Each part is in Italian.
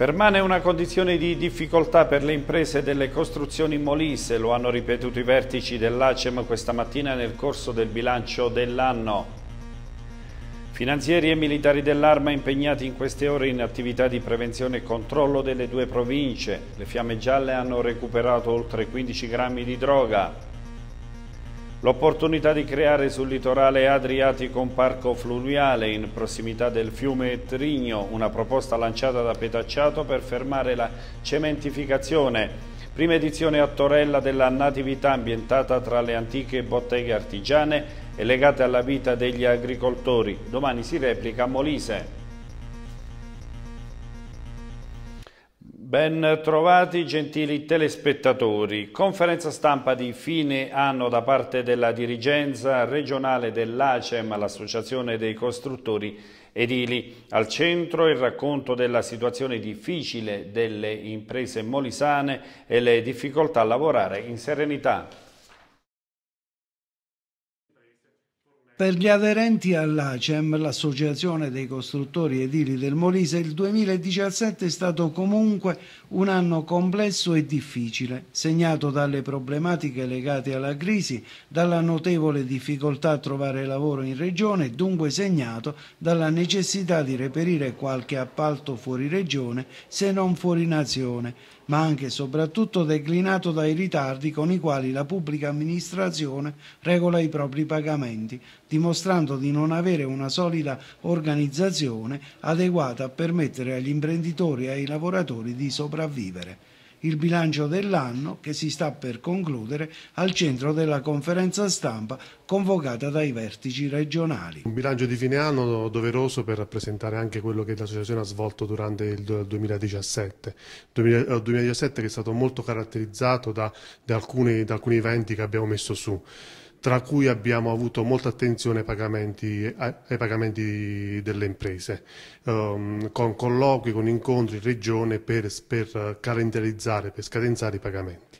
Permane una condizione di difficoltà per le imprese delle costruzioni molise, lo hanno ripetuto i vertici dell'ACEM questa mattina nel corso del bilancio dell'anno. Finanzieri e militari dell'arma impegnati in queste ore in attività di prevenzione e controllo delle due province. Le fiamme gialle hanno recuperato oltre 15 grammi di droga. L'opportunità di creare sul litorale adriatico un parco fluviale in prossimità del fiume Trigno, una proposta lanciata da Petacciato per fermare la cementificazione. Prima edizione a Torella della Natività ambientata tra le antiche botteghe artigiane e legate alla vita degli agricoltori. Domani si replica a Molise. Ben trovati gentili telespettatori. Conferenza stampa di fine anno da parte della dirigenza regionale dell'ACEM, l'Associazione dei Costruttori Edili. Al centro il racconto della situazione difficile delle imprese molisane e le difficoltà a lavorare in serenità. Per gli aderenti all'ACEM, l'Associazione dei Costruttori Edili del Molise, il 2017 è stato comunque un anno complesso e difficile, segnato dalle problematiche legate alla crisi, dalla notevole difficoltà a trovare lavoro in regione e dunque segnato dalla necessità di reperire qualche appalto fuori regione se non fuori nazione ma anche e soprattutto declinato dai ritardi con i quali la pubblica amministrazione regola i propri pagamenti, dimostrando di non avere una solida organizzazione adeguata a permettere agli imprenditori e ai lavoratori di sopravvivere il bilancio dell'anno che si sta per concludere al centro della conferenza stampa convocata dai vertici regionali. Un bilancio di fine anno doveroso per rappresentare anche quello che l'associazione ha svolto durante il 2017. 2017 eh, che è stato molto caratterizzato da, da, alcuni, da alcuni eventi che abbiamo messo su tra cui abbiamo avuto molta attenzione ai pagamenti, ai pagamenti delle imprese, ehm, con colloqui, con incontri in regione per, per calendarizzare, per scadenzare i pagamenti.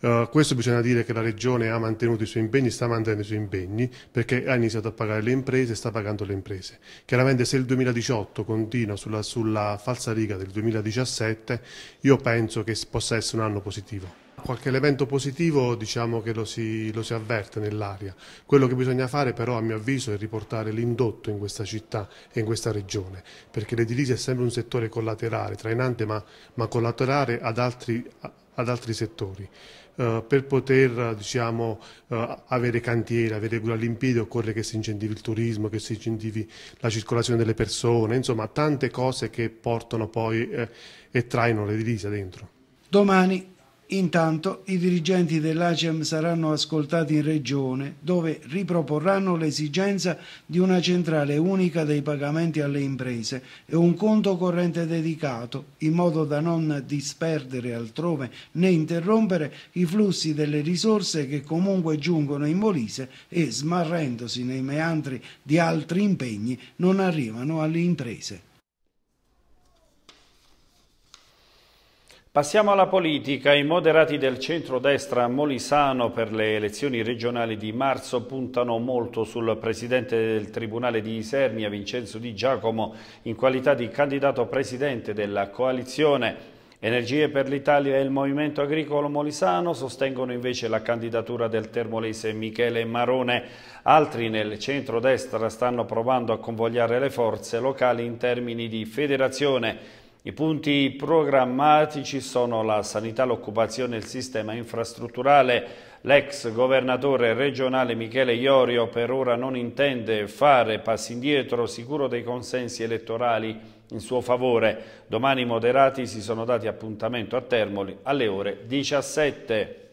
Uh, questo bisogna dire che la Regione ha mantenuto i suoi impegni, sta mantenendo i suoi impegni perché ha iniziato a pagare le imprese e sta pagando le imprese. Chiaramente se il 2018 continua sulla, sulla falsa riga del 2017 io penso che possa essere un anno positivo. Qualche elemento positivo diciamo che lo si, lo si avverte nell'aria. Quello che bisogna fare però a mio avviso è riportare l'indotto in questa città e in questa regione, perché l'edilizia è sempre un settore collaterale, trainante ma, ma collaterale ad altri, ad altri settori. Uh, per poter diciamo, uh, avere cantieri, avere quelle Olimpiadi, occorre che si incentivi il turismo, che si incentivi la circolazione delle persone, insomma tante cose che portano poi eh, e traino l'edilizia dentro. Domani Intanto i dirigenti dell'ACEM saranno ascoltati in regione, dove riproporranno l'esigenza di una centrale unica dei pagamenti alle imprese e un conto corrente dedicato, in modo da non disperdere altrove né interrompere i flussi delle risorse che comunque giungono in Molise e, smarrendosi nei meandri di altri impegni, non arrivano alle imprese. Passiamo alla politica. I moderati del centrodestra molisano per le elezioni regionali di marzo puntano molto sul presidente del Tribunale di Isernia, Vincenzo Di Giacomo, in qualità di candidato presidente della coalizione Energie per l'Italia e il Movimento Agricolo Molisano sostengono invece la candidatura del termolese Michele Marone. Altri nel centrodestra stanno provando a convogliare le forze locali in termini di federazione. I punti programmatici sono la sanità, l'occupazione e il sistema infrastrutturale. L'ex governatore regionale Michele Iorio per ora non intende fare passi indietro, sicuro dei consensi elettorali in suo favore. Domani i moderati si sono dati appuntamento a Termoli alle ore 17.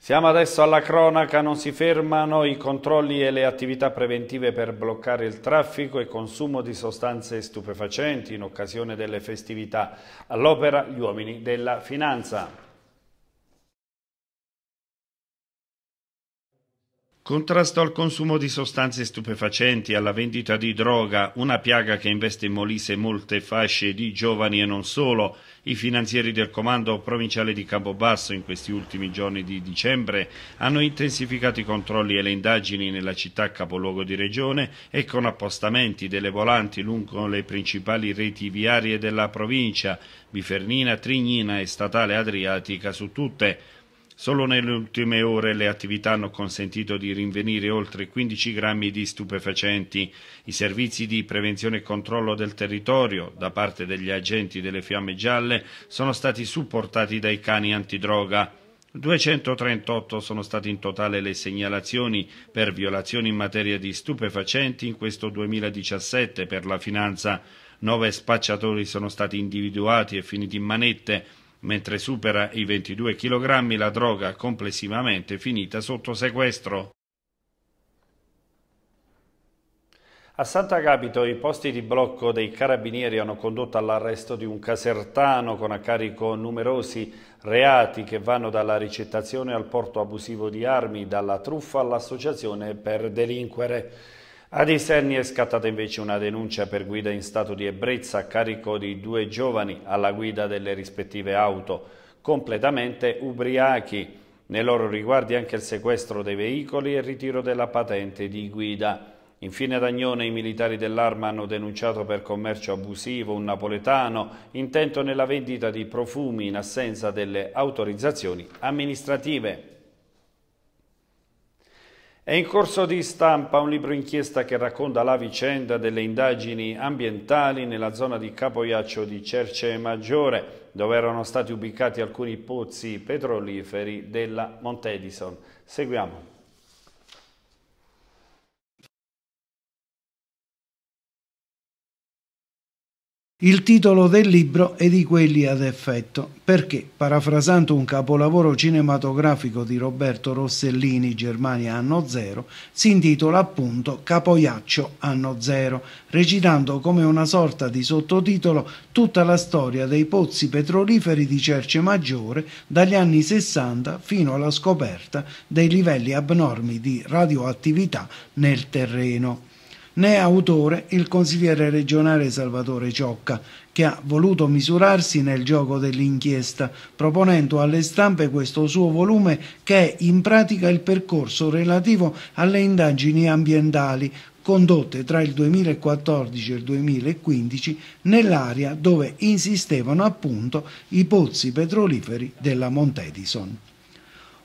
Siamo adesso alla cronaca, non si fermano i controlli e le attività preventive per bloccare il traffico e consumo di sostanze stupefacenti in occasione delle festività. All'opera gli uomini della finanza. Contrasto al consumo di sostanze stupefacenti, alla vendita di droga, una piaga che investe in Molise molte fasce di giovani e non solo. I finanzieri del comando provinciale di Campobasso in questi ultimi giorni di dicembre hanno intensificato i controlli e le indagini nella città capoluogo di regione e con appostamenti delle volanti lungo le principali reti viarie della provincia, Bifernina, Trignina e Statale Adriatica su tutte. Solo nelle ultime ore le attività hanno consentito di rinvenire oltre 15 grammi di stupefacenti. I servizi di prevenzione e controllo del territorio da parte degli agenti delle Fiamme Gialle sono stati supportati dai cani antidroga. 238 sono state in totale le segnalazioni per violazioni in materia di stupefacenti in questo 2017 per la finanza. Nove spacciatori sono stati individuati e finiti in manette mentre supera i 22 kg la droga complessivamente finita sotto sequestro. A Sant'Agapito i posti di blocco dei carabinieri hanno condotto all'arresto di un casertano con a carico numerosi reati che vanno dalla ricettazione al porto abusivo di armi, dalla truffa all'associazione per delinquere. Ad Iserni è scattata invece una denuncia per guida in stato di ebbrezza a carico di due giovani alla guida delle rispettive auto, completamente ubriachi. Nei loro riguardi anche il sequestro dei veicoli e il ritiro della patente di guida. Infine ad Agnone i militari dell'Arma hanno denunciato per commercio abusivo un napoletano intento nella vendita di profumi in assenza delle autorizzazioni amministrative. È in corso di stampa un libro inchiesta che racconta la vicenda delle indagini ambientali nella zona di Capoiaccio di Cerce Maggiore, dove erano stati ubicati alcuni pozzi petroliferi della Montedison. Seguiamo. Il titolo del libro è di quelli ad effetto, perché, parafrasando un capolavoro cinematografico di Roberto Rossellini, Germania anno zero, si intitola appunto Capoiaccio anno zero, recitando come una sorta di sottotitolo tutta la storia dei pozzi petroliferi di Cerce Maggiore dagli anni 60 fino alla scoperta dei livelli abnormi di radioattività nel terreno ne è autore il consigliere regionale Salvatore Ciocca, che ha voluto misurarsi nel gioco dell'inchiesta, proponendo alle stampe questo suo volume che è in pratica il percorso relativo alle indagini ambientali condotte tra il 2014 e il 2015 nell'area dove insistevano appunto i pozzi petroliferi della Montedison.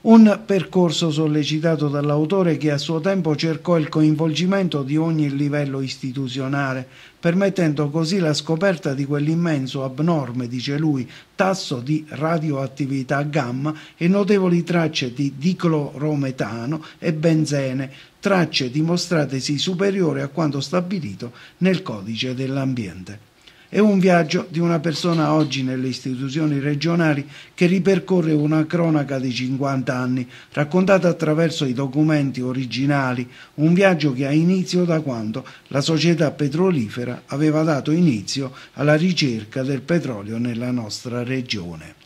Un percorso sollecitato dall'autore che a suo tempo cercò il coinvolgimento di ogni livello istituzionale, permettendo così la scoperta di quell'immenso, abnorme, dice lui, tasso di radioattività gamma e notevoli tracce di diclorometano e benzene, tracce dimostratesi superiori a quanto stabilito nel codice dell'ambiente. È un viaggio di una persona oggi nelle istituzioni regionali che ripercorre una cronaca di 50 anni, raccontata attraverso i documenti originali, un viaggio che ha inizio da quando la società petrolifera aveva dato inizio alla ricerca del petrolio nella nostra regione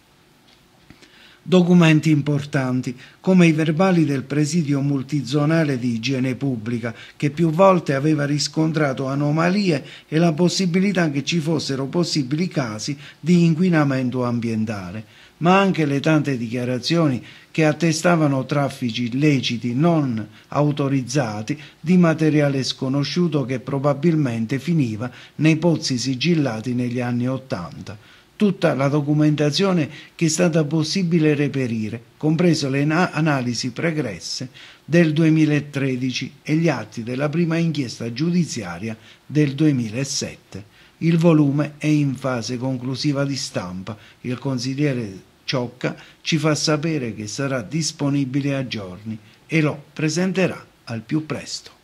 documenti importanti, come i verbali del presidio multizonale di igiene pubblica, che più volte aveva riscontrato anomalie e la possibilità che ci fossero possibili casi di inquinamento ambientale, ma anche le tante dichiarazioni che attestavano traffici illeciti non autorizzati di materiale sconosciuto che probabilmente finiva nei pozzi sigillati negli anni Ottanta tutta la documentazione che è stata possibile reperire, compreso le analisi pregresse del 2013 e gli atti della prima inchiesta giudiziaria del 2007. Il volume è in fase conclusiva di stampa. Il consigliere Ciocca ci fa sapere che sarà disponibile a giorni e lo presenterà al più presto.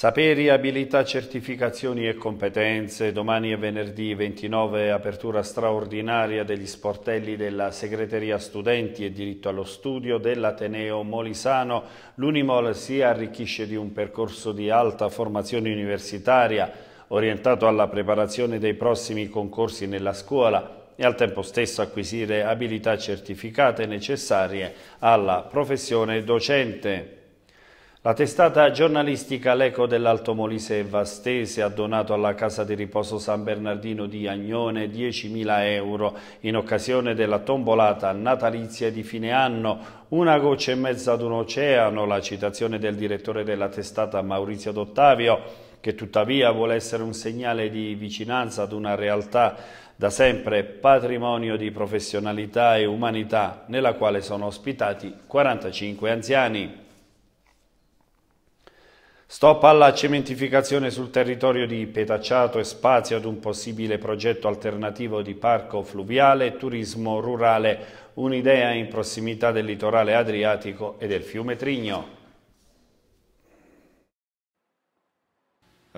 Saperi, abilità, certificazioni e competenze. Domani e venerdì 29 apertura straordinaria degli sportelli della segreteria studenti e diritto allo studio dell'Ateneo Molisano. L'Unimol si arricchisce di un percorso di alta formazione universitaria orientato alla preparazione dei prossimi concorsi nella scuola e al tempo stesso acquisire abilità certificate necessarie alla professione docente. La testata giornalistica L'Eco dell'Alto Molise Vastese ha donato alla Casa di Riposo San Bernardino di Agnone 10.000 euro in occasione della tombolata natalizia di fine anno una goccia e mezza ad un oceano, la citazione del direttore della testata Maurizio D'Ottavio, che tuttavia vuole essere un segnale di vicinanza ad una realtà da sempre patrimonio di professionalità e umanità, nella quale sono ospitati 45 anziani. Stop alla cementificazione sul territorio di Petacciato e spazio ad un possibile progetto alternativo di parco fluviale e turismo rurale, un'idea in prossimità del litorale adriatico e del fiume Trigno.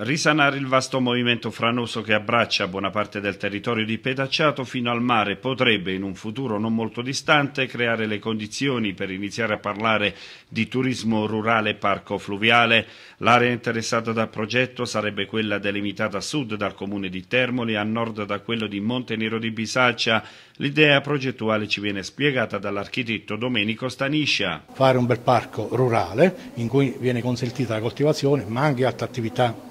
risanare il vasto movimento franoso che abbraccia buona parte del territorio di Petacciato fino al mare potrebbe in un futuro non molto distante creare le condizioni per iniziare a parlare di turismo rurale e parco fluviale. L'area interessata dal progetto sarebbe quella delimitata a sud dal comune di Termoli, a nord da quello di Montenero di Bisaccia. L'idea progettuale ci viene spiegata dall'architetto Domenico Staniscia. Fare un bel parco rurale in cui viene consentita la coltivazione ma anche altre attività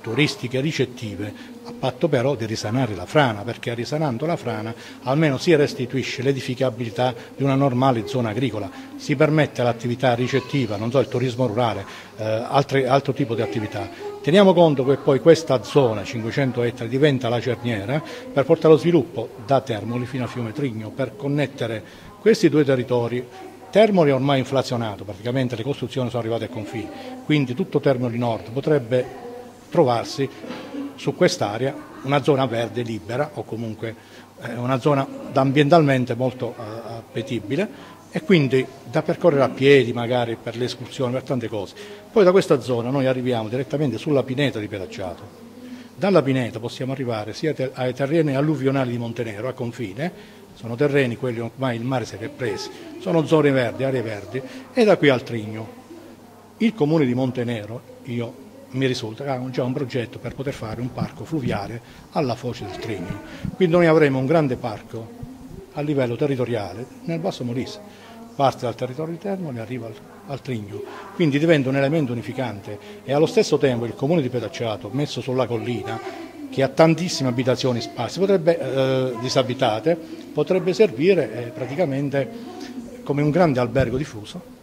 turistiche ricettive, a patto però di risanare la frana, perché risanando la frana almeno si restituisce l'edificabilità di una normale zona agricola, si permette l'attività ricettiva, non so, il turismo rurale, eh, altre, altro tipo di attività. Teniamo conto che poi questa zona, 500 ettari, diventa la cerniera per portare lo sviluppo da Termoli fino a Fiume Trigno, per connettere questi due territori Termoli è ormai inflazionato, praticamente le costruzioni sono arrivate al confini, quindi tutto Termoli Nord potrebbe trovarsi su quest'area una zona verde libera o comunque eh, una zona ambientalmente molto eh, appetibile e quindi da percorrere a piedi magari per le escursioni, per tante cose. Poi da questa zona noi arriviamo direttamente sulla pineta di Pedacciato. Dalla pineta possiamo arrivare sia ai terreni alluvionali di Montenero, a confine, sono terreni, quelli ormai il mare si è presi, sono zone verdi, aree verdi, e da qui al Trigno. Il comune di Montenero, io mi risulta che ah, hanno già un progetto per poter fare un parco fluviale alla foce del Trigno. Quindi noi avremo un grande parco a livello territoriale nel Basso Molise, parte dal territorio di Termoli e arriva al, al, Trigno, quindi diventa un elemento unificante e allo stesso tempo il comune di Petacciato, messo sulla collina, che ha tantissime abitazioni sparse, potrebbe, eh, disabitate, potrebbe servire eh, praticamente come un grande albergo diffuso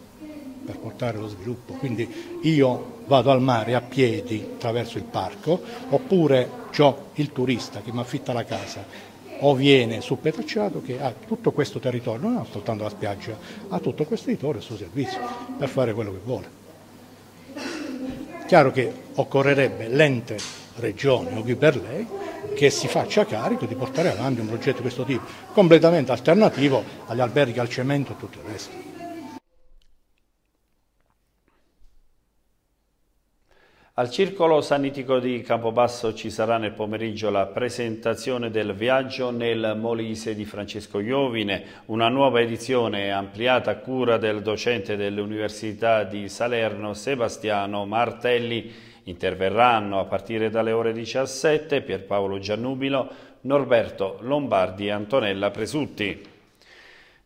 per portare lo sviluppo. Quindi io vado al mare a piedi attraverso il parco oppure ho il turista che mi affitta la casa o viene su Petacciato che ha tutto questo territorio, non ha soltanto la spiaggia, ha tutto questo territorio a suo servizio per fare quello che vuole. Chiaro che occorrerebbe l'ente regione o chi per lei che si faccia carico di portare avanti un progetto di questo tipo, completamente alternativo agli alberghi, al cemento e tutto il resto. Al Circolo Sanitico di Campobasso ci sarà nel pomeriggio la presentazione del viaggio nel Molise di Francesco Iovine, una nuova edizione ampliata a cura del docente dell'Università di Salerno Sebastiano Martelli. Interverranno a partire dalle ore 17 Pierpaolo Giannubilo, Norberto Lombardi e Antonella Presutti.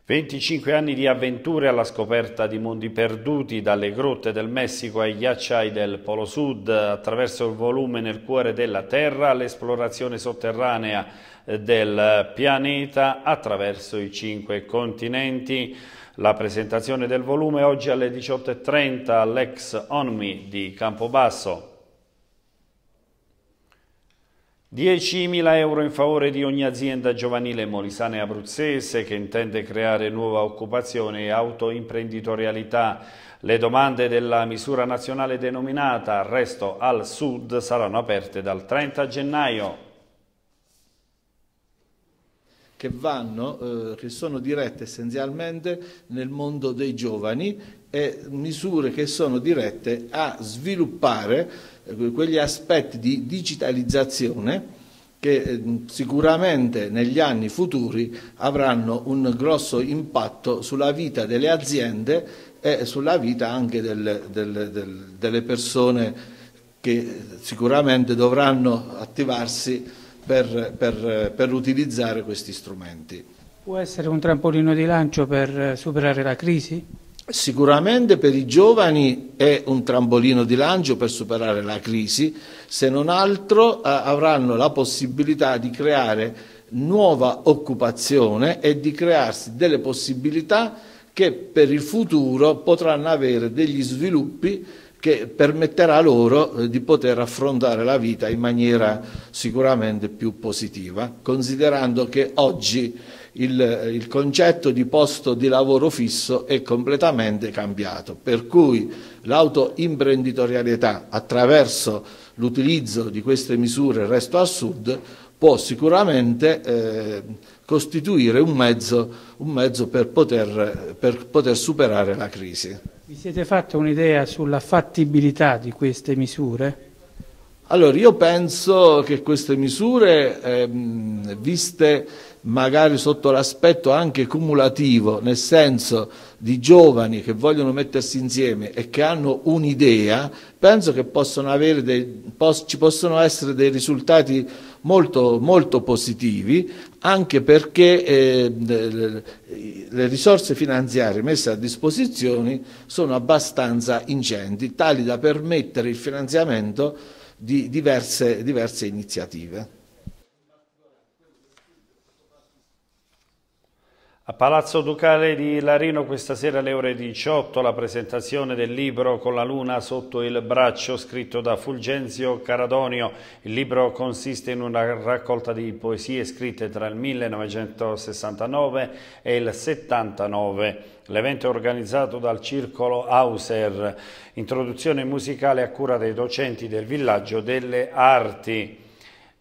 25 anni di avventure alla scoperta di mondi perduti, dalle grotte del Messico ai ghiacciai del Polo Sud, attraverso il volume nel cuore della Terra, all'esplorazione sotterranea eh, del pianeta attraverso i cinque continenti. La presentazione del volume oggi alle 18.30 all'ex ONMI di Campobasso. 10.000 euro in favore di ogni azienda giovanile molisana e abruzzese che intende creare nuova occupazione e autoimprenditorialità. Le domande della misura nazionale denominata Arresto al Sud saranno aperte dal 30 gennaio che vanno, eh, che sono dirette essenzialmente nel mondo dei giovani e misure che sono dirette a sviluppare quegli aspetti di digitalizzazione che eh, sicuramente negli anni futuri avranno un grosso impatto sulla vita delle aziende e sulla vita anche del, del, delle persone che sicuramente dovranno attivarsi per, per, per utilizzare questi strumenti. Può essere un trampolino di lancio per eh, superare la crisi? Sicuramente per i giovani è un trambolino di lancio per superare la crisi, se non altro eh, avranno la possibilità di creare nuova occupazione e di crearsi delle possibilità che per il futuro potranno avere degli sviluppi che permetterà loro eh, di poter affrontare la vita in maniera sicuramente più positiva, considerando che oggi il, il concetto di posto di lavoro fisso è completamente cambiato, per cui l'autoimprenditorialità attraverso l'utilizzo di queste misure resto al sud può sicuramente eh, costituire un mezzo, un mezzo per, poter, per, poter, superare la crisi. Vi siete fatta un'idea sulla fattibilità di queste misure? Allora, io penso che queste misure, ehm, viste magari sotto l'aspetto anche cumulativo, nel senso di giovani che vogliono mettersi insieme e che hanno un'idea, penso che possono dei, poss ci possono essere dei risultati molto, molto positivi, anche perché eh, le, le risorse finanziarie messe a disposizione sono abbastanza ingenti, tali da permettere il finanziamento di diverse, diverse iniziative. A Palazzo Ducale di Larino questa sera alle ore 18 la presentazione del libro Con la luna sotto il braccio scritto da Fulgenzio Caradonio. Il libro consiste in una raccolta di poesie scritte tra il 1969 e il 79. L'evento è organizzato dal Circolo Hauser, introduzione musicale a cura dei docenti del Villaggio delle Arti.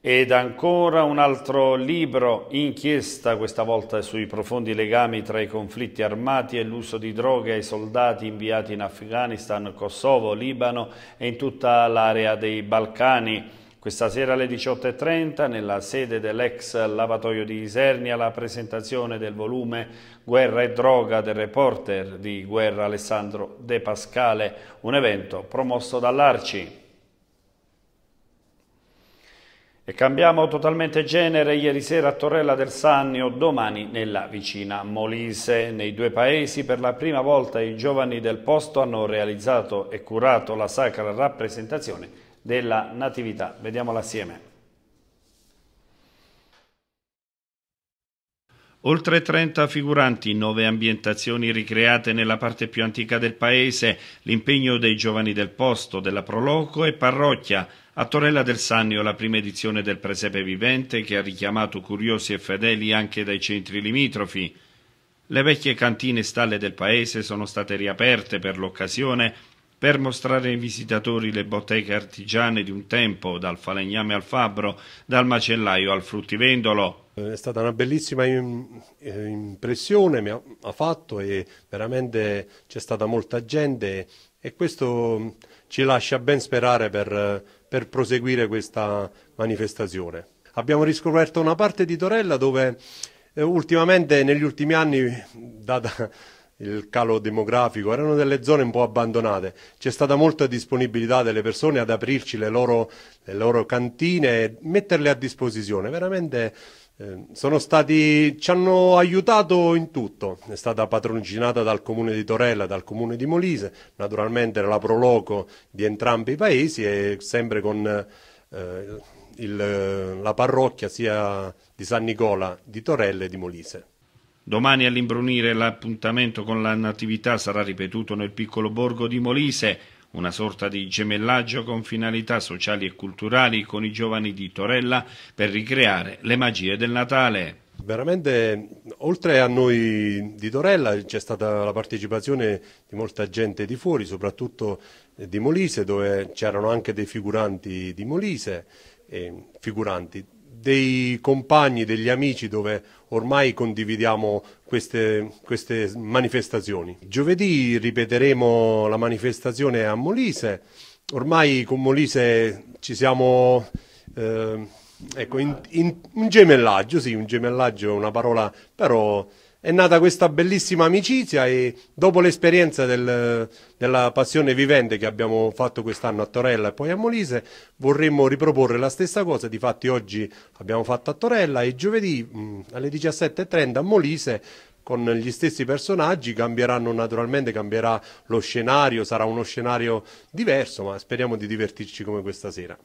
Ed ancora un altro libro, inchiesta, questa volta sui profondi legami tra i conflitti armati e l'uso di droghe ai soldati inviati in Afghanistan, Kosovo, Libano e in tutta l'area dei Balcani. Questa sera alle 18.30 nella sede dell'ex lavatoio di Isernia la presentazione del volume Guerra e droga del reporter di guerra Alessandro De Pascale, un evento promosso dall'Arci. E cambiamo totalmente genere ieri sera a Torrella del Sannio, domani nella vicina Molise. Nei due paesi per la prima volta i giovani del posto hanno realizzato e curato la sacra rappresentazione della Natività. Vediamola assieme. Oltre 30 figuranti, 9 ambientazioni ricreate nella parte più antica del paese, l'impegno dei giovani del posto, della Proloco e parrocchia. A Torella del Sannio la prima edizione del Presepe Vivente che ha richiamato curiosi e fedeli anche dai centri limitrofi. Le vecchie cantine e stalle del paese sono state riaperte per l'occasione per mostrare ai visitatori le botteghe artigiane di un tempo, dal falegname al fabbro, dal macellaio al fruttivendolo. È stata una bellissima eh, impressione, mi ha fatto e veramente c'è stata molta gente e questo ci lascia ben sperare per, per proseguire questa manifestazione. Abbiamo riscoperto una parte di Torella dove eh, ultimamente negli ultimi anni, data il calo demografico, erano delle zone un po' abbandonate. C'è stata molta disponibilità delle persone ad aprirci le loro, le loro cantine e metterle a disposizione. Veramente eh, stati, ci hanno aiutato in tutto, è stata patrocinata dal comune di Torella, dal comune di Molise, naturalmente la Proloco di entrambi i paesi e sempre con eh, il, la parrocchia sia di San Nicola di Torella e di Molise. Domani all'imbrunire l'appuntamento con la Natività sarà ripetuto nel piccolo borgo di Molise, una sorta di gemellaggio con finalità sociali e culturali con i giovani di Torella per ricreare le magie del Natale. Veramente, oltre a noi di Torella, c'è stata la partecipazione di molta gente di fuori, soprattutto di Molise, dove c'erano anche dei figuranti di Molise, eh, figuranti dei compagni, degli amici dove ormai condividiamo queste, queste manifestazioni. Giovedì ripeteremo la manifestazione a Molise, ormai con Molise ci siamo... Eh, ecco, in, in, un gemellaggio, sì, un gemellaggio è una parola, però è nata questa bellissima amicizia e dopo l'esperienza del, della passione vivente che abbiamo fatto quest'anno a Torella e poi a Molise vorremmo riproporre la stessa cosa, difatti oggi abbiamo fatto a Torella e giovedì mh, mm, alle 17.30 a Molise con gli stessi personaggi, cambieranno naturalmente, cambierà lo scenario, sarà uno scenario diverso, ma speriamo di divertirci come questa sera.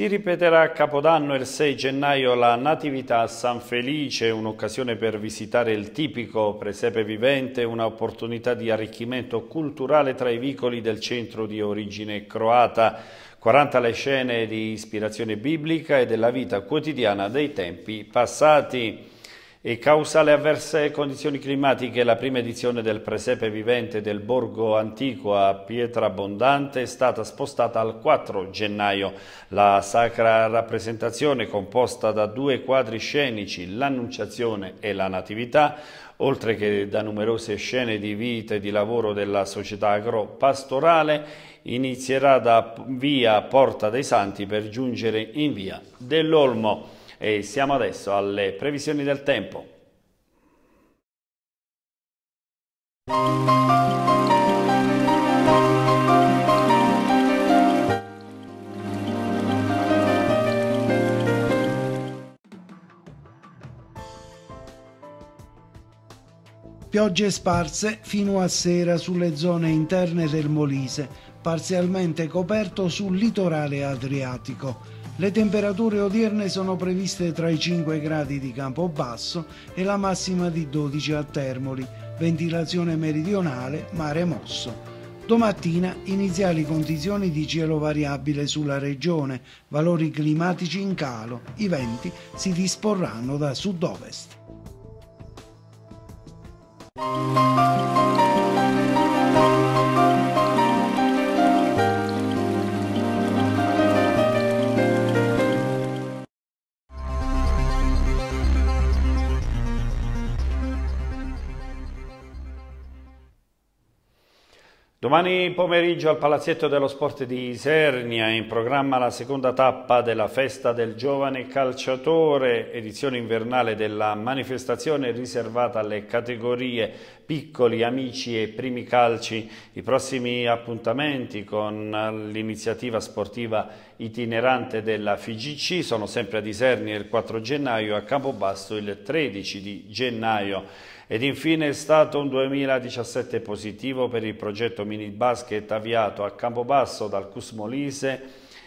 Si ripeterà a Capodanno il 6 gennaio la Natività a San Felice, un'occasione per visitare il tipico presepe vivente, un'opportunità di arricchimento culturale tra i vicoli del centro di origine croata. 40 le scene di ispirazione biblica e della vita quotidiana dei tempi passati e causa le avverse condizioni climatiche la prima edizione del Presepe Vivente del Borgo Antico a Pietra Abbondante è stata spostata al 4 gennaio. La sacra rappresentazione, composta da due quadri scenici, l'Annunciazione e la Natività, oltre che da numerose scene di vita e di lavoro della società agropastorale, inizierà da via Porta dei Santi per giungere in via dell'Olmo. E siamo adesso alle previsioni del tempo. Piogge sparse fino a sera sulle zone interne del Molise, parzialmente coperto sul litorale adriatico le temperature odierne sono previste tra i 5 gradi di campo basso e la massima di 12 a Termoli, ventilazione meridionale, mare mosso. Domattina iniziali condizioni di cielo variabile sulla regione, valori climatici in calo, i venti si disporranno da sud-ovest. Thank you. Domani pomeriggio al Palazzetto dello Sport di Isernia in programma la seconda tappa della Festa del Giovane Calciatore, edizione invernale della manifestazione riservata alle categorie piccoli amici e primi calci. I prossimi appuntamenti con l'iniziativa sportiva itinerante della FIGC sono sempre ad Isernia il 4 gennaio e a Campobasso il 13 di gennaio. Ed infine è stato un 2017 positivo per il progetto mini basket avviato a Campobasso dal CUS Molise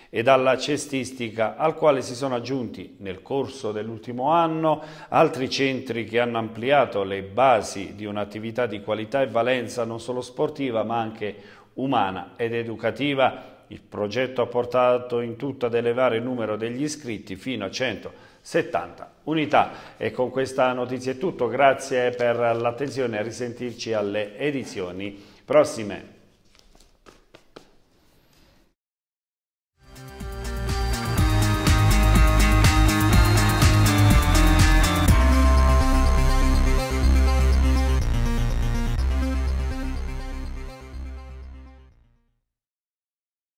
e dalla cestistica al quale si sono aggiunti nel corso dell'ultimo anno altri centri che hanno ampliato le basi di un'attività di qualità e valenza non solo sportiva ma anche umana ed educativa. Il progetto ha portato in tutto ad elevare il numero degli iscritti fino a 100 70 unità. E con questa notizia è tutto, grazie per l'attenzione e risentirci alle edizioni prossime.